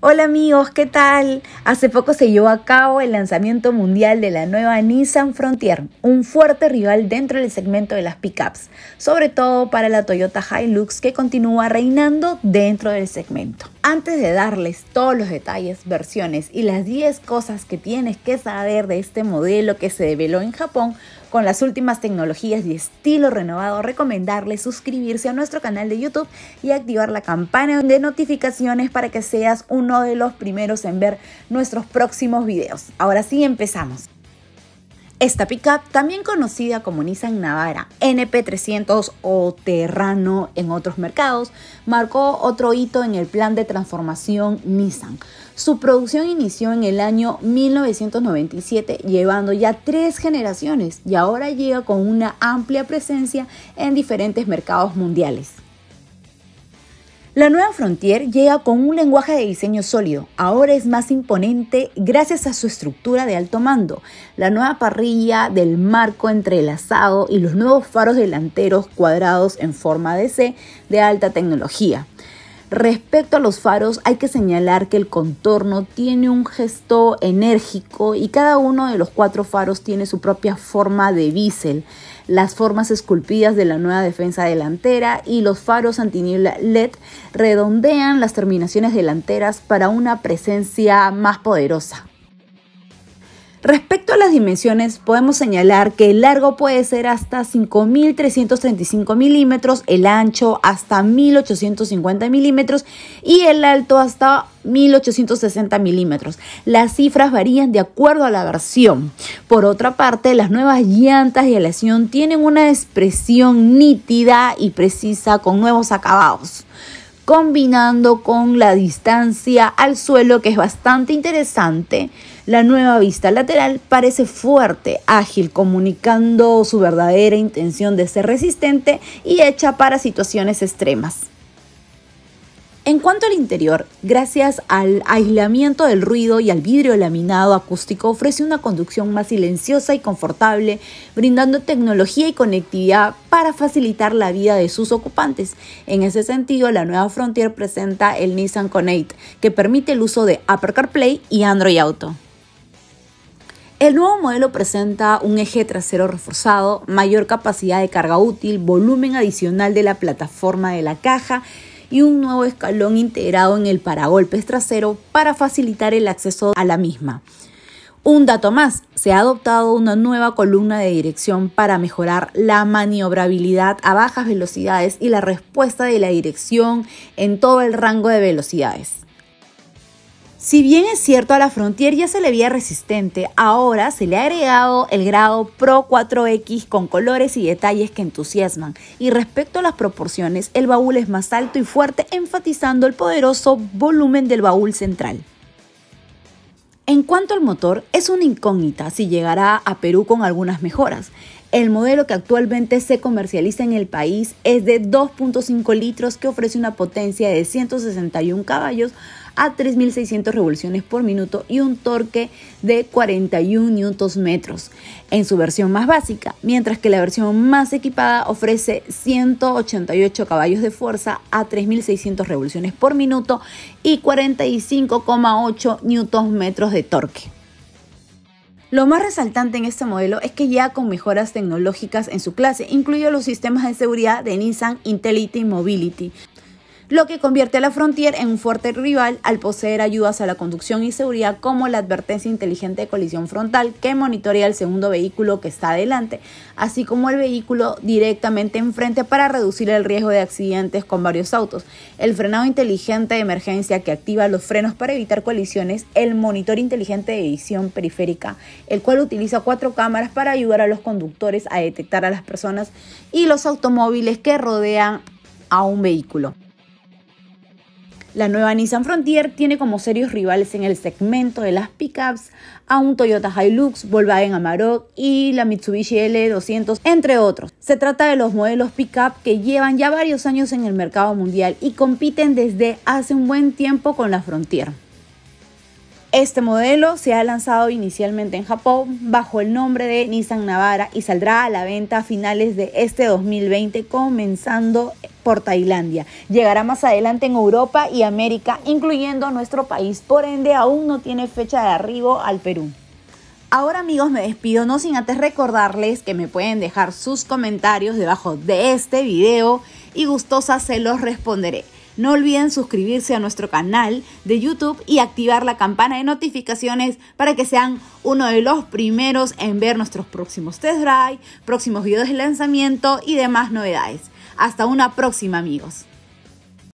Hola amigos, ¿qué tal? Hace poco se llevó a cabo el lanzamiento mundial de la nueva Nissan Frontier, un fuerte rival dentro del segmento de las pickups, sobre todo para la Toyota Hilux que continúa reinando dentro del segmento. Antes de darles todos los detalles, versiones y las 10 cosas que tienes que saber de este modelo que se develó en Japón con las últimas tecnologías y estilo renovado, recomendarles suscribirse a nuestro canal de YouTube y activar la campana de notificaciones para que seas uno de los primeros en ver nuestros próximos videos. Ahora sí, empezamos. Esta pickup, también conocida como Nissan Navara NP300 o Terrano en otros mercados, marcó otro hito en el plan de transformación Nissan. Su producción inició en el año 1997, llevando ya tres generaciones y ahora llega con una amplia presencia en diferentes mercados mundiales. La nueva Frontier llega con un lenguaje de diseño sólido, ahora es más imponente gracias a su estructura de alto mando, la nueva parrilla del marco entrelazado y los nuevos faros delanteros cuadrados en forma de C de alta tecnología. Respecto a los faros, hay que señalar que el contorno tiene un gesto enérgico y cada uno de los cuatro faros tiene su propia forma de bisel, las formas esculpidas de la nueva defensa delantera y los faros antiniebla LED redondean las terminaciones delanteras para una presencia más poderosa. Respecto a las dimensiones, podemos señalar que el largo puede ser hasta 5.335 milímetros, el ancho hasta 1.850 milímetros y el alto hasta 1.860 milímetros. Las cifras varían de acuerdo a la versión. Por otra parte, las nuevas llantas de aleación tienen una expresión nítida y precisa con nuevos acabados combinando con la distancia al suelo que es bastante interesante. La nueva vista lateral parece fuerte, ágil, comunicando su verdadera intención de ser resistente y hecha para situaciones extremas cuanto al interior, gracias al aislamiento del ruido y al vidrio laminado acústico, ofrece una conducción más silenciosa y confortable, brindando tecnología y conectividad para facilitar la vida de sus ocupantes. En ese sentido, la nueva Frontier presenta el Nissan Connect, que permite el uso de Apple CarPlay y Android Auto. El nuevo modelo presenta un eje trasero reforzado, mayor capacidad de carga útil, volumen adicional de la plataforma de la caja, y un nuevo escalón integrado en el paragolpes trasero para facilitar el acceso a la misma. Un dato más, se ha adoptado una nueva columna de dirección para mejorar la maniobrabilidad a bajas velocidades y la respuesta de la dirección en todo el rango de velocidades. Si bien es cierto, a la Frontier ya se le veía resistente, ahora se le ha agregado el grado Pro 4X con colores y detalles que entusiasman. Y respecto a las proporciones, el baúl es más alto y fuerte, enfatizando el poderoso volumen del baúl central. En cuanto al motor, es una incógnita si llegará a Perú con algunas mejoras. El modelo que actualmente se comercializa en el país es de 2.5 litros que ofrece una potencia de 161 caballos a 3.600 revoluciones por minuto y un torque de 41 Nm en su versión más básica, mientras que la versión más equipada ofrece 188 caballos de fuerza a 3.600 revoluciones por minuto y 45,8 Nm de torque. Lo más resaltante en este modelo es que ya con mejoras tecnológicas en su clase, incluye los sistemas de seguridad de Nissan Intelligent Mobility, lo que convierte a la Frontier en un fuerte rival al poseer ayudas a la conducción y seguridad como la advertencia inteligente de colisión frontal que monitorea el segundo vehículo que está adelante, así como el vehículo directamente enfrente para reducir el riesgo de accidentes con varios autos, el frenado inteligente de emergencia que activa los frenos para evitar colisiones, el monitor inteligente de visión periférica, el cual utiliza cuatro cámaras para ayudar a los conductores a detectar a las personas y los automóviles que rodean a un vehículo. La nueva Nissan Frontier tiene como serios rivales en el segmento de las pickups a un Toyota Hilux, Volkswagen Amarok y la Mitsubishi L200, entre otros. Se trata de los modelos pickup que llevan ya varios años en el mercado mundial y compiten desde hace un buen tiempo con la Frontier. Este modelo se ha lanzado inicialmente en Japón bajo el nombre de Nissan Navara y saldrá a la venta a finales de este 2020 comenzando por Tailandia. Llegará más adelante en Europa y América, incluyendo nuestro país, por ende aún no tiene fecha de arribo al Perú. Ahora amigos me despido, no sin antes recordarles que me pueden dejar sus comentarios debajo de este video y gustosa se los responderé. No olviden suscribirse a nuestro canal de YouTube y activar la campana de notificaciones para que sean uno de los primeros en ver nuestros próximos test drive, próximos videos de lanzamiento y demás novedades. Hasta una próxima amigos.